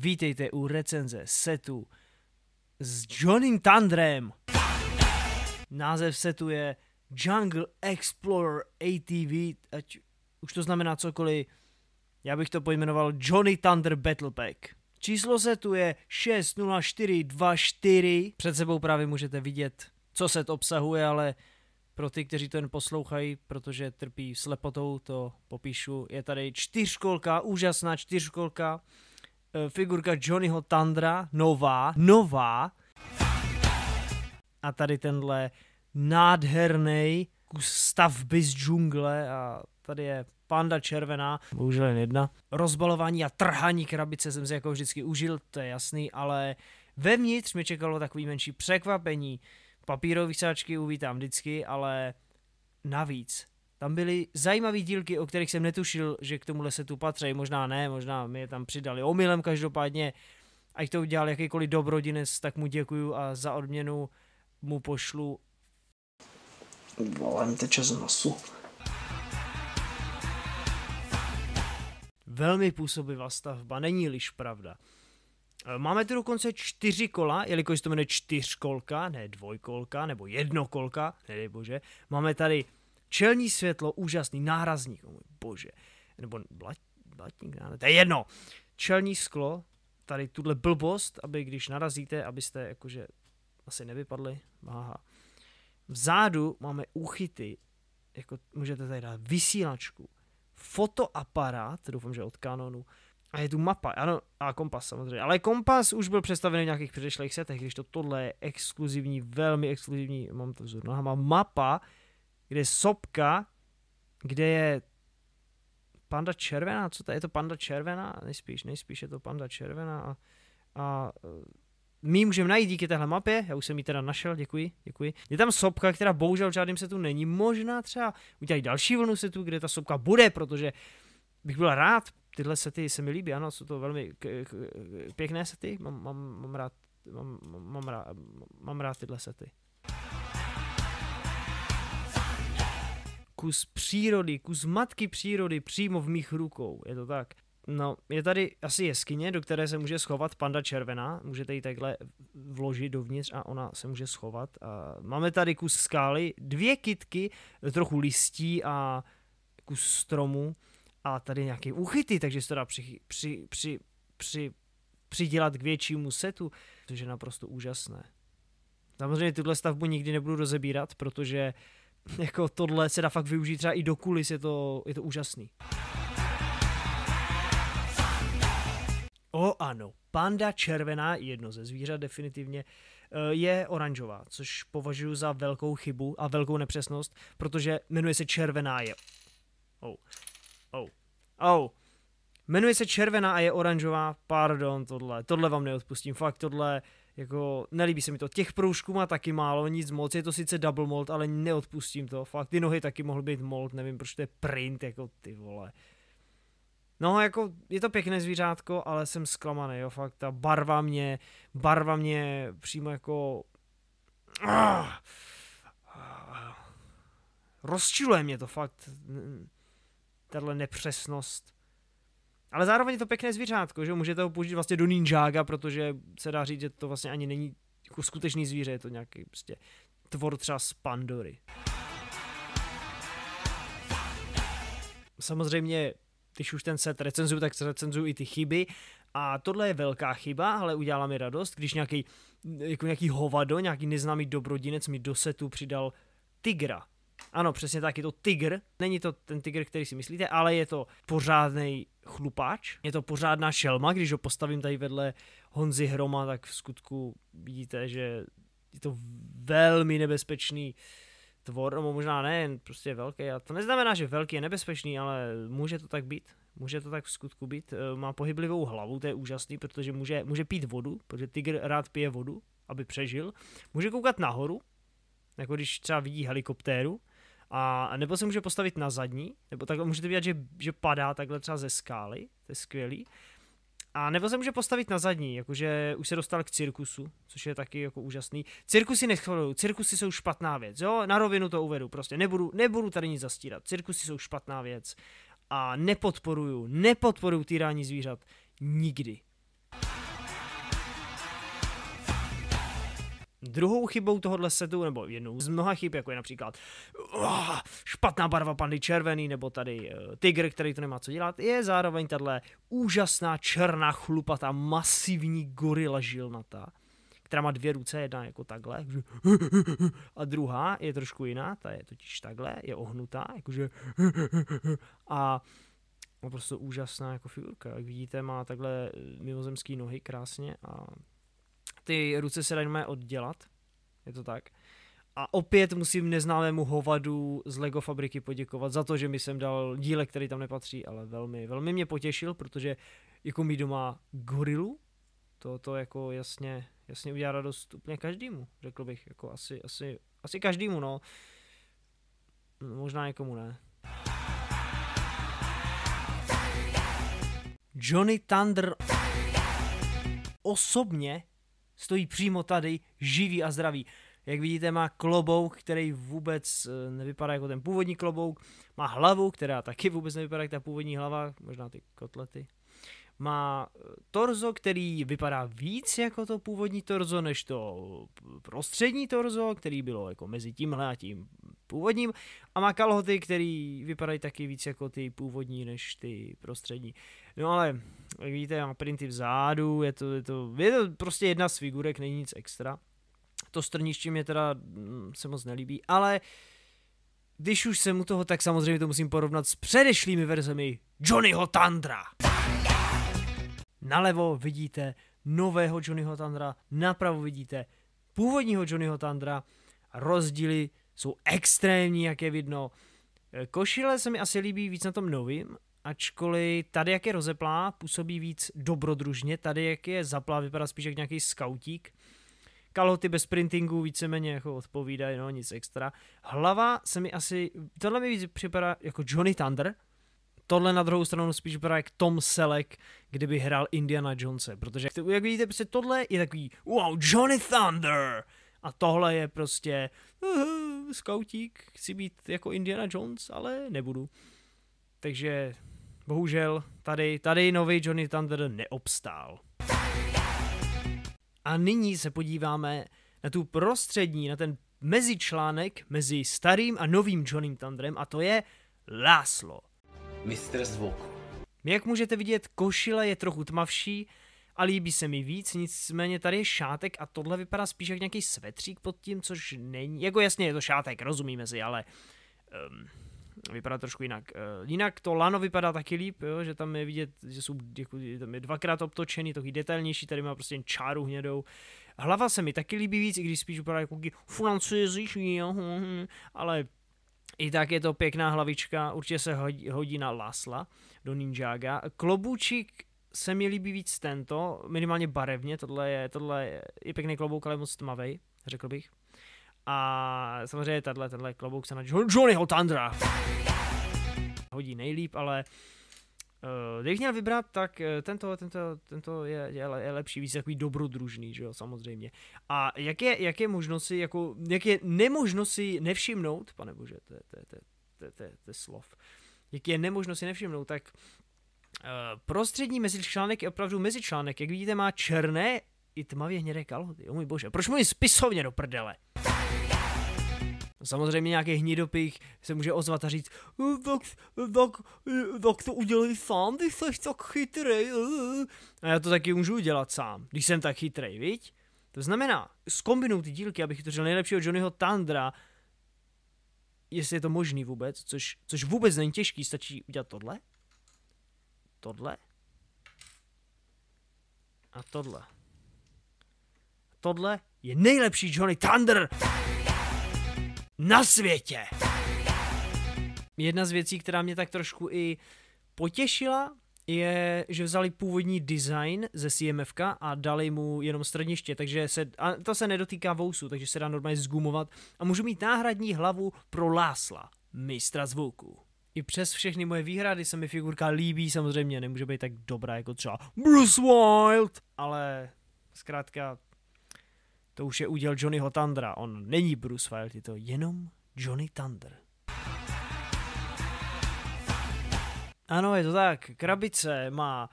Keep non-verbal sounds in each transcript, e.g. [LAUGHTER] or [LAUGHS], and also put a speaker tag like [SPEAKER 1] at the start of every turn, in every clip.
[SPEAKER 1] Vítejte u recenze setu s Johnny Tandrem. Název setu je Jungle Explorer ATV, ať už to znamená cokoliv, já bych to pojmenoval Johnny Thunder Battle Pack. Číslo setu je 60424. Před sebou právě můžete vidět, co set obsahuje, ale pro ty, kteří to jen poslouchají, protože trpí slepotou, to popíšu. Je tady čtyřkolka, úžasná čtyřkolka. Eh, figurka Johnnyho Tandra, nová, nová. A tady tenhle nádherný kus stavby z džungle a tady je panda červená,
[SPEAKER 2] bohužel jen jedna.
[SPEAKER 1] Rozbalování a trhaní krabice jsem si jako vždycky užil, to je jasný, ale vevnitř mi čekalo takový menší překvapení. Papírový sáčky uvítám vždycky, ale navíc tam byly zajímavé dílky, o kterých jsem netušil, že k tomuhle setu patří. Možná ne, možná mi je tam přidali omylem každopádně. Ať to udělal jakýkoliv dobrodinec, tak mu děkuju a za odměnu mu pošlu... Volem teče nosu. Velmi působivá stavba, není-liž pravda. E, máme tu dokonce čtyři kola, jelikož to jmenuje čtyřkolka, ne dvojkolka, nebo jednokolka, nedej bože. Máme tady Čelní světlo, úžasný, nárazník, oh můj bože. Nebo blat, blatník, ne, to je jedno. Čelní sklo, tady tuhle blbost, aby když narazíte, abyste jakože asi nevypadli. Aha. Vzadu máme uchyty, jako můžete tady dát vysílačku, fotoaparát, doufám, že od Canonu, a je tu mapa, ano, a kompas samozřejmě. Ale kompas už byl představený v nějakých předešlých setech, když to tohle je exkluzivní, velmi exkluzivní, mám to vzor mám mapa, kde je sopka, kde je panda červená, co to je? je to panda červená? Nejspíš, nejspíš je to panda červená a, a eh, my můžeme najít díky téhle mapě, já už jsem ji teda našel, děkuji, děkuji. Je tam sopka, která bohužel v žádném setu není, možná třeba udělají další vlnu setu, kde ta sopka bude, protože bych byl rád, tyhle sety se mi líbí, ano, jsou to velmi k- k- pěkné sety, mám, mám, mám rád Mám, mám, rád, mám rád tyhle sety. kus přírody, kus matky přírody přímo v mých rukou, je to tak. No, je tady asi jeskyně, do které se může schovat panda červená. Můžete ji takhle vložit dovnitř a ona se může schovat. A máme tady kus skály, dvě kitky, trochu listí a kus stromu a tady nějaké uchyty, takže se to dá při, při, při, při, přidělat k většímu setu, což je naprosto úžasné. Samozřejmě tuhle stavbu nikdy nebudu rozebírat, protože uh, [LAUGHS] jako tohle se dá fakt využít třeba i do kulis, je to, je to úžasný. O ano, panda červená, jedno ze zvířat definitivně, eh, je oranžová, což považuji za velkou chybu a velkou nepřesnost, protože jmenuje se červená je... Oh. Oh. Oh. Jmenuje se červená a je oranžová, pardon, tohle, tohle vám neodpustím, fakt tohle, jako nelíbí se mi to. Těch proužků má taky málo, nic moc, je to sice double mold, ale neodpustím to, fakt. Ty nohy taky mohl být mold, nevím proč to je print, jako ty vole. No jako je to pěkné zvířátko, ale jsem zklamaný, jo, fakt ta barva mě, barva mě přímo jako... Ah, ah, rozčiluje mě to fakt, tahle nepřesnost. Ale zároveň je to pěkné zvířátko, že můžete ho použít vlastně do ninjaga, protože se dá říct, že to vlastně ani není jako skutečný zvíře, je to nějaký prostě tvor třeba z Pandory. Samozřejmě, když už ten set recenzuju, tak recenzuju i ty chyby. A tohle je velká chyba, ale udělala mi radost, když nějaký, jako nějaký hovado, nějaký neznámý dobrodinec mi do setu přidal tygra ano, přesně tak, je to tygr. Není to ten tygr, který si myslíte, ale je to pořádný chlupáč. Je to pořádná šelma, když ho postavím tady vedle Honzy Hroma, tak v skutku vidíte, že je to velmi nebezpečný tvor, nebo možná ne, prostě velký. A to neznamená, že velký je nebezpečný, ale může to tak být. Může to tak v skutku být. E, má pohyblivou hlavu, to je úžasný, protože může, může pít vodu, protože tygr rád pije vodu, aby přežil. Může koukat nahoru, jako když třeba vidí helikoptéru, a nebo se může postavit na zadní, nebo tak můžete vidět, že, že padá takhle třeba ze skály, to je skvělý. A nebo se může postavit na zadní, jakože už se dostal k cirkusu, což je taky jako úžasný. Cirkusy neschvaluju, cirkusy jsou špatná věc, jo, na rovinu to uvedu, prostě nebudu, nebudu tady nic zastírat, cirkusy jsou špatná věc a nepodporuju, nepodporuju týrání zvířat nikdy. Druhou chybou tohohle setu, nebo jednou z mnoha chyb, jako je například oh, špatná barva pandy červený, nebo tady uh, tygr, který to nemá co dělat, je zároveň tahle úžasná černá chlupatá masivní gorila žilnata která má dvě ruce, jedna jako takhle, a druhá je trošku jiná, ta je totiž takhle, je ohnutá, jakože a má prostě úžasná jako figurka. Jak vidíte, má takhle eh, mimozemský nohy krásně a ty ruce se dají oddělat, je to tak. A opět musím neznámému hovadu z Lego fabriky poděkovat za to, že mi jsem dal dílek, který tam nepatří, ale velmi, velmi mě potěšil, protože jako mi doma gorilu, to, to jako jasně, jasně udělá radost úplně každému, řekl bych, jako asi, asi, asi každému, no. no možná někomu ne. Johnny Thunder osobně stojí přímo tady, živý a zdravý. Jak vidíte, má klobouk, který vůbec eh, nevypadá jako ten původní klobouk. Má hlavu, která taky vůbec nevypadá jako ta původní hlava, možná ty kotlety, má eh, torzo, který vypadá víc jako to původní torzo, než to eh, prostřední torzo, který bylo jako mezi tímhle a tím původním. A má kalhoty, který vypadají taky víc jako ty původní, než ty prostřední. No ale, jak vidíte, má printy vzadu, je to, je to, je to prostě jedna z figurek, není nic extra. To strniště mě teda mm, se moc nelíbí, ale když už jsem u toho, tak samozřejmě to musím porovnat s předešlými verzemi Johnnyho Tandra. Nalevo vidíte nového Johnnyho Tandra, napravo vidíte původního Johnnyho Tandra. Rozdíly jsou extrémní, jak je vidno. Eh, košile se mi asi líbí víc na tom novým, ačkoliv tady, jak je rozeplá, působí víc dobrodružně, tady, jak je zaplá, vypadá spíš jak nějaký skautík. Kalhoty bez printingu víceméně jako odpovídají, no nic extra. Hlava se mi asi, tohle mi víc připadá jako Johnny Thunder, Tohle na druhou stranu spíš vypadá jak Tom Selleck, kdyby hrál Indiana Jonese, protože jak vidíte, prostě tohle je takový wow, Johnny Thunder! A tohle je prostě uh, skautík, chci být jako Indiana Jones, ale nebudu. Takže bohužel tady, tady nový Johnny Thunder neobstál. A nyní se podíváme na tu prostřední, na ten mezičlánek mezi starým a novým Johnnym Thunderem a to je Láslo
[SPEAKER 3] mistr zvuku.
[SPEAKER 1] Jak můžete vidět, košile je trochu tmavší a líbí se mi víc, nicméně tady je šátek a tohle vypadá spíš jak nějaký svetřík pod tím, což není, jako jasně je to šátek, rozumíme si, ale um, vypadá trošku jinak. Uh, jinak to lano vypadá taky líp, jo, že tam je vidět, že jsou jako, tam je dvakrát obtočený, je detailnější, tady má prostě jen čáru hnědou. Hlava se mi taky líbí víc, i když spíš vypadá jako francouziš, hm, hm, ale i tak je to pěkná hlavička, určitě se hodí, hodí na Lasla do Ninjaga. Klobučík se mi líbí víc tento, minimálně barevně, tohle je, tohle je, je pěkný klobouk, ale moc tmavý, řekl bych. A samozřejmě tato, tenhle klobouk se na Johnnyho Tundra hodí nejlíp, ale Uh, kdybych měl vybrat, tak eh, tento, tento, tento je, je, je lepší, víc takový dobrodružný, že jo, samozřejmě. A jak je, jak je možnost si, jako, jak je nemožno si nevšimnout, pane bože, to je, to je, to je, to je, to je, to je slov, jak je nemožno si nevšimnout, tak uh, prostřední mezičlánek je opravdu mezičlánek. Jak vidíte, má černé i tmavě hnědé kalhoty. O můj bože, proč můj spisovně do prdele? Samozřejmě nějaký hnidopich se může ozvat a říct tak, tak, tak to udělej sám, když jsi tak chytrý. Eh. A já to taky můžu udělat sám, když jsem tak chytrý, viď? To znamená, zkombinuju ty dílky, abych vytvořil nejlepšího Johnnyho Tandra, jestli je to možný vůbec, což, což vůbec není těžký, stačí udělat tohle, tohle a tohle. Tohle je nejlepší Johnny Thunder! na světě. Jedna z věcí, která mě tak trošku i potěšila, je, že vzali původní design ze CMF a dali mu jenom strniště, takže se, a to se nedotýká vousu, takže se dá normálně zgumovat a můžu mít náhradní hlavu pro Lásla, mistra zvuku. I přes všechny moje výhrady se mi figurka líbí, samozřejmě nemůže být tak dobrá jako třeba Bruce Wild, ale zkrátka to už je úděl Johnnyho Tandra. On není Bruce Wild, je to jenom Johnny Thunder. Ano, je to tak. Krabice má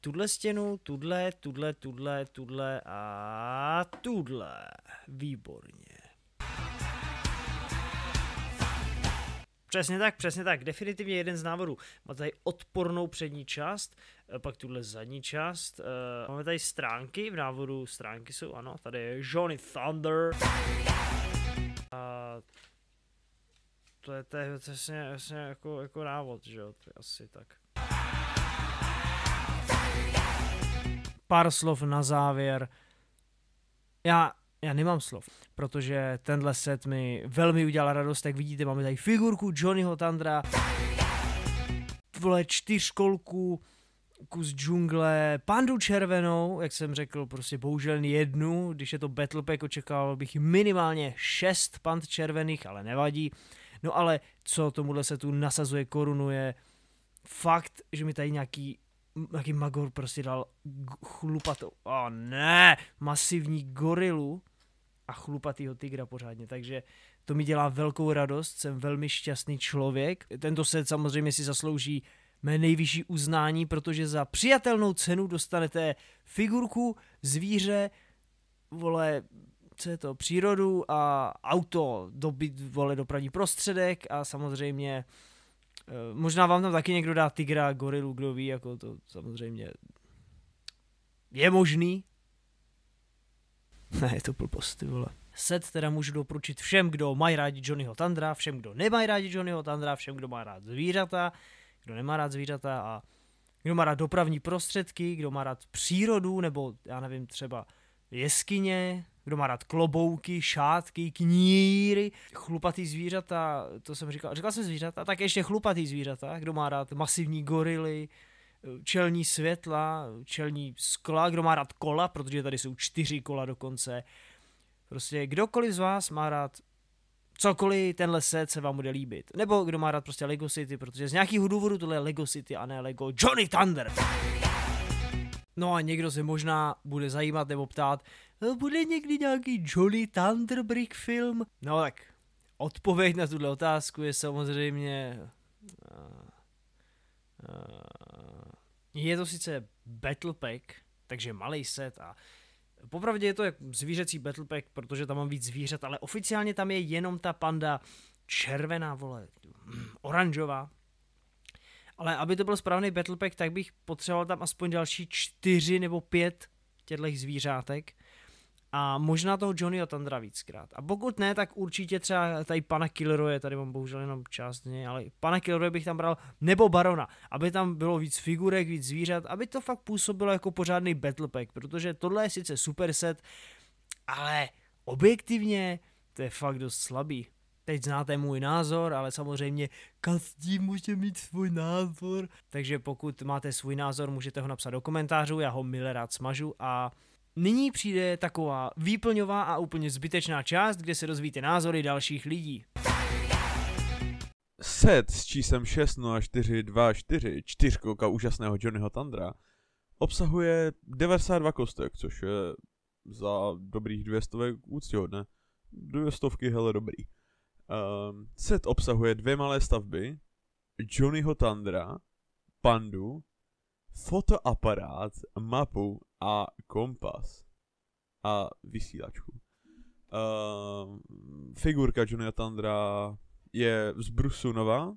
[SPEAKER 1] tuhle stěnu, tuhle, tuhle, tuhle, tuhle a tuhle. Výborně. Přesně tak, přesně tak. Definitivně jeden z návodů. Má tady odpornou přední část, eh, pak tuhle zadní část. Eh, máme tady stránky, v návodu stránky jsou, ano, tady je Johnny Thunder. A to je, to přesně, přesně jako, jako návod, že jo, asi tak. Pár slov na závěr. Já já nemám slov, protože tenhle set mi velmi udělal radost, jak vidíte, máme tady figurku Johnnyho Tandra, vole čtyřkolku, kus džungle, pandu červenou, jak jsem řekl, prostě bohužel jednu, když je to Battle Pack, očekával bych minimálně šest pand červených, ale nevadí. No ale co tomuhle se tu nasazuje korunu je fakt, že mi tady nějaký nějaký Magor prostě dal chlupatou, a oh, ne, masivní gorilu, a chlupatýho tygra pořádně, takže to mi dělá velkou radost, jsem velmi šťastný člověk. Tento set samozřejmě si zaslouží mé nejvyšší uznání, protože za přijatelnou cenu dostanete figurku, zvíře, vole, co je to, přírodu a auto, dobyt, vole, dopravní prostředek a samozřejmě eh, možná vám tam taky někdo dá tygra, gorilu, kdo ví, jako to samozřejmě je možný, [LAUGHS] Ne, je to blbost, ty vole. Set teda můžu doporučit všem, kdo mají rádi Johnnyho Tandra, všem, kdo nemají rádi Johnnyho Tandra, všem, kdo má rád zvířata, kdo nemá rád zvířata a kdo má rád dopravní prostředky, kdo má rád přírodu, nebo já nevím, třeba jeskyně, kdo má rád klobouky, šátky, kníry, chlupatý zvířata, to jsem říkal, říkal jsem zvířata, tak ještě chlupatý zvířata, kdo má rád masivní gorily, čelní světla, čelní skla, kdo má rád kola, protože tady jsou čtyři kola dokonce. Prostě kdokoliv z vás má rád cokoliv, tenhle set se vám bude líbit. Nebo kdo má rád prostě Lego City, protože z nějakých důvodů tohle je Lego City a ne Lego Johnny Thunder. No a někdo se možná bude zajímat nebo ptát, eh, bude někdy nějaký Johnny Thunder brick film? No tak, odpověď na tuhle otázku je samozřejmě... Uh, uh, je to sice Battle Pack, takže malý set a popravdě je to jak zvířecí Battle Pack, protože tam mám víc zvířat, ale oficiálně tam je jenom ta panda červená, vole, oranžová. Ale aby to byl správný Battle Pack, tak bych potřeboval tam aspoň další čtyři nebo pět těchto zvířátek a možná toho Johnnyho Tandra víckrát. A pokud ne, tak určitě třeba tady pana Killeroje, tady mám bohužel jenom část něj, ale pana Killeroje bych tam bral, nebo Barona, aby tam bylo víc figurek, víc zvířat, aby to fakt působilo jako pořádný battle pack, protože tohle je sice super set, ale objektivně to je fakt dost slabý. Teď znáte můj názor, ale samozřejmě každý může mít svůj názor. Takže pokud máte svůj názor, můžete ho napsat do komentářů, já ho milé rád smažu a Nyní přijde taková výplňová a úplně zbytečná část, kde se dozvíte názory dalších lidí.
[SPEAKER 2] Set s číslem 60424, no čtyřkolka úžasného Johnnyho Tandra, obsahuje 92 kostek, což je za dobrých dvě stovek úctyhodné. Dvě stovky hele dobrý. Um, set obsahuje dvě malé stavby, Johnnyho Tandra, pandu fotoaparát, mapu a kompas. A vysílačku. Uh, figurka Junia Tandra je z Brusu nová.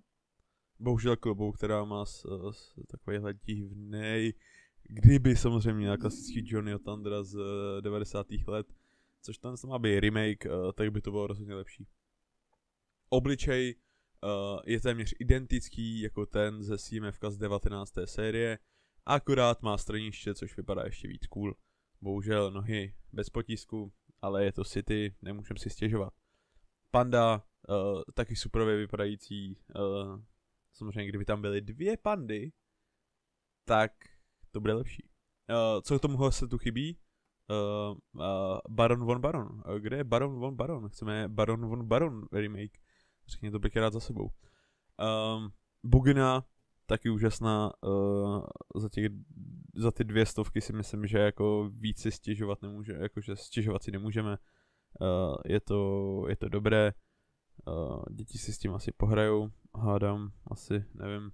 [SPEAKER 2] Bohužel klobou, která má s, s takovýhle divný, kdyby samozřejmě na klasický Johnny Tandra z 90. let, což tam má být remake, eh, tak by to bylo rozhodně lepší. Obličej uh, je téměř identický jako ten ze CMFK z 19. série, akorát má straniště, což vypadá ještě víc cool. Bohužel nohy bez potisku, ale je to City, nemůžem si stěžovat. Panda, uh, taky suprově vypadající. Uh, samozřejmě, kdyby tam byly dvě pandy, tak to bude lepší. Uh, co k tomu se tu chybí? Uh, uh, Baron von Baron. Uh, kde je Baron von Baron? Chceme Baron von Baron remake. Řekně to bych rád za sebou. Um, Bugina taky úžasná. Uh, za, těch, za ty dvě stovky si myslím, že jako víc si stěžovat nemůže, jakože stěžovat si nemůžeme. Uh, je, to, je to dobré. Uh, děti si s tím asi pohrajou, hádám, asi, nevím.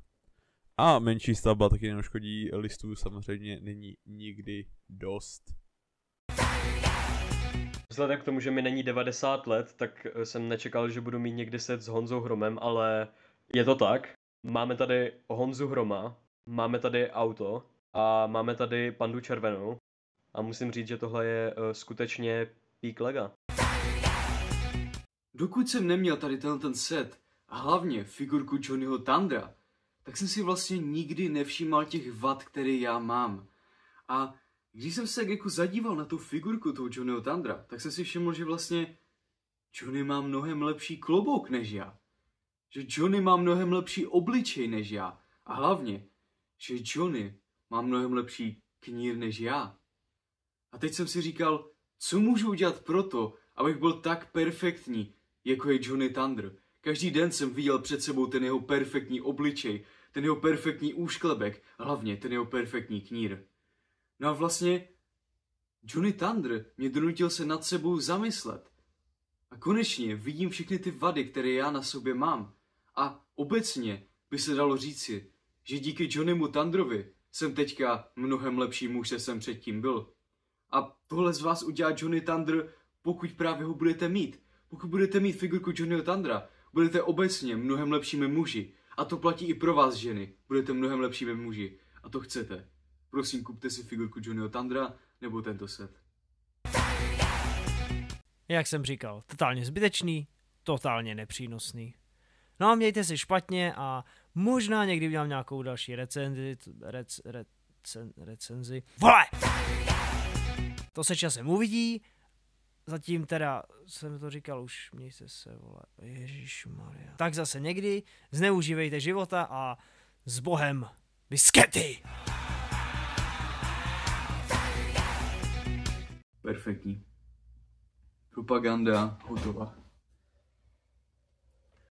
[SPEAKER 2] A menší stavba taky neškodí listů samozřejmě není nikdy dost.
[SPEAKER 3] Vzhledem k tomu, že mi není 90 let, tak jsem nečekal, že budu mít někdy set s Honzou Hromem, ale je to tak. Máme tady Honzu Hroma, máme tady auto a máme tady pandu červenou. A musím říct, že tohle je uh, skutečně pík lega. Dokud jsem neměl tady ten, ten set a hlavně figurku Johnnyho Tandra, tak jsem si vlastně nikdy nevšímal těch vad, které já mám. A když jsem se jako zadíval na tu figurku toho Johnnyho Tandra, tak jsem si všiml, že vlastně Johnny má mnohem lepší klobouk než já že Johnny má mnohem lepší obličej než já. A hlavně, že Johnny má mnohem lepší knír než já. A teď jsem si říkal, co můžu udělat proto, abych byl tak perfektní, jako je Johnny Thunder. Každý den jsem viděl před sebou ten jeho perfektní obličej, ten jeho perfektní úšklebek, hlavně ten jeho perfektní knír. No a vlastně Johnny Thunder mě donutil se nad sebou zamyslet. A konečně vidím všechny ty vady, které já na sobě mám. A obecně by se dalo říci, že díky Johnnymu Tandrovi jsem teďka mnohem lepší muž, než jsem předtím byl. A tohle z vás udělá Johnny Thunder, pokud právě ho budete mít. Pokud budete mít figurku Johnnyho Tandra, budete obecně mnohem lepšími muži. A to platí i pro vás, ženy. Budete mnohem lepšími muži. A to chcete. Prosím, kupte si figurku Johnnyho Tandra nebo tento set.
[SPEAKER 1] Jak jsem říkal, totálně zbytečný, totálně nepřínosný. No a mějte se špatně a možná někdy udělám nějakou další recenzi, rec, recen, recenzi. Vole! To se časem uvidí. Zatím teda jsem to říkal už, mějte se, vole, Ježíš Maria. Tak zase někdy zneužívejte života a s Bohem biskety!
[SPEAKER 3] Perfektní. Propaganda hotová.